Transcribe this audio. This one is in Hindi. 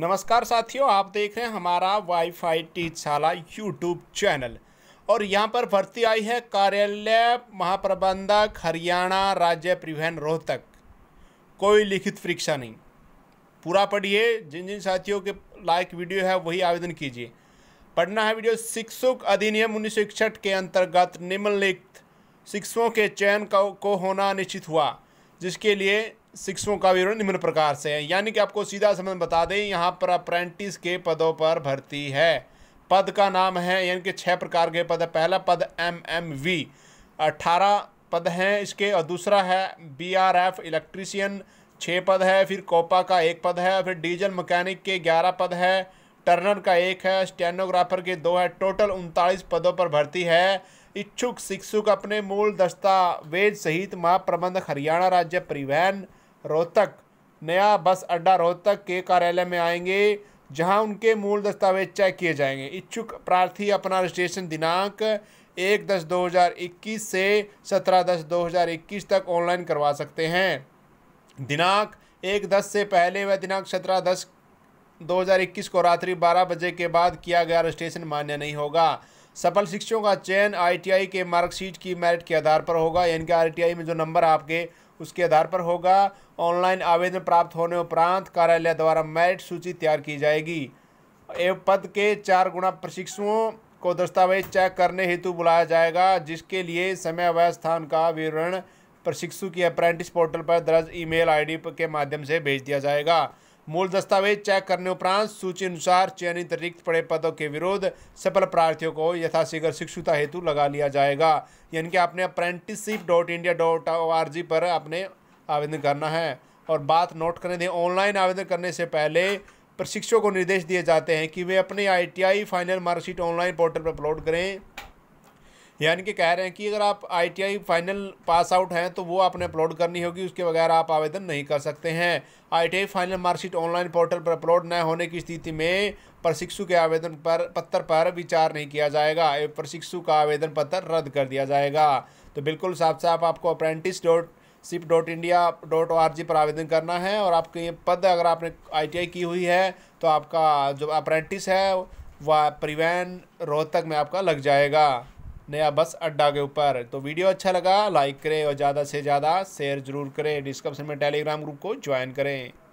नमस्कार साथियों आप देख रहे हैं हमारा वाईफाई टीचशाला यूट्यूब चैनल और यहाँ पर भर्ती आई है कार्यालय महाप्रबंधक हरियाणा राज्य परिवहन रोहतक कोई लिखित परीक्षा नहीं पूरा पढ़िए जिन जिन साथियों के लायक वीडियो है वही आवेदन कीजिए पढ़ना है वीडियो शिक्षक अधिनियम उन्नीस के अंतर्गत निम्नलिखित शिक्षकों के चयन को होना निश्चित हुआ जिसके लिए शिक्षकों का विवरण निम्न प्रकार से है यानी कि आपको सीधा संबंध बता दें यहाँ पर अप्रेंटिस के पदों पर भर्ती है पद का नाम है यानी कि छः प्रकार के पद है पहला पद एम एम वी अठारह पद हैं इसके और दूसरा है बी आर एफ इलेक्ट्रीशियन छः पद है फिर कोपा का एक पद है फिर डीजल मकैनिक के ग्यारह पद है टर्नर का एक है स्टेनोग्राफर के दो है टोटल उनतालीस पदों पर भर्ती है इच्छुक शिक्षुक अपने मूल दस्तावेज सहित महाप्रबंधक हरियाणा राज्य परिवहन रोहतक नया बस अड्डा रोहतक के कार्यालय में आएंगे जहां उनके मूल दस्तावेज चेक किए जाएंगे इच्छुक प्रार्थी अपना रजिस्ट्रेशन दिनांक एक दस दो हज़ार इक्कीस से सत्रह दस दो हज़ार इक्कीस तक ऑनलाइन करवा सकते हैं दिनांक एक दस से पहले व दिनांक सत्रह दस दो हज़ार इक्कीस को रात्रि बारह बजे के बाद किया गया रजिस्ट्रेशन मान्य नहीं होगा सफल शिक्षकों का चयन आईटीआई के मार्कशीट की मेरिट के आधार पर होगा यानी कि आईटीआई में जो नंबर आपके उसके आधार पर होगा ऑनलाइन आवेदन प्राप्त होने उपरांत कार्यालय द्वारा मेरिट सूची तैयार की जाएगी एवं पद के चार गुणा प्रशिक्षुओं को दस्तावेज चेक करने हेतु बुलाया जाएगा जिसके लिए समय व स्थान का विवरण प्रशिक्षु की अप्रेंटिस पोर्टल पर दर्ज ईमेल आईडी के माध्यम से भेज दिया जाएगा मूल दस्तावेज चेक करने उपरांत सूची अनुसार चयनित रिक्त पड़े पदों के विरोध सफल प्रार्थियों को यथाशीघ्र शिक्षुता हेतु लगा लिया जाएगा यानी कि आपने apprenticeship dot India dot O R G पर अपने आवेदन करना है और बात नोट करने दें ऑनलाइन आवेदन करने से पहले प्रशिक्षकों को निर्देश दिए जाते हैं कि वे अपने I final marksheet online portal पर अपलोड करें यानी कि कह रहे हैं कि अगर आप आईटीआई फाइनल पास आउट हैं तो वो आपने अपलोड करनी होगी उसके बगैर आप आवेदन नहीं कर सकते हैं ITI final marksheet online portal पर अपलोड न होने की स्थिति में प्रशिक्षु के आवेदन पर पत्र पर विचार नहीं किया जाएगा प्रशिक्षु का आवेदन पत्र रद्द कर दिया जाएगा तो बिल्कुल साफ साफ आपको apprentice dot ship dot India dot O R G पर आवेदन करना है और आपके ये पद अगर आपने आई की हुई है तो आपका जो अप्रेंटिस है वह परिवहन रोहतक में आपका लग जाएगा नया बस अड्डा के ऊपर तो वीडियो अच्छा लगा लाइक करें और ज़्यादा से ज़्यादा शेयर जरूर करें डिस्क्रिप्शन में टेलीग्राम ग्रुप को ज्वाइन करें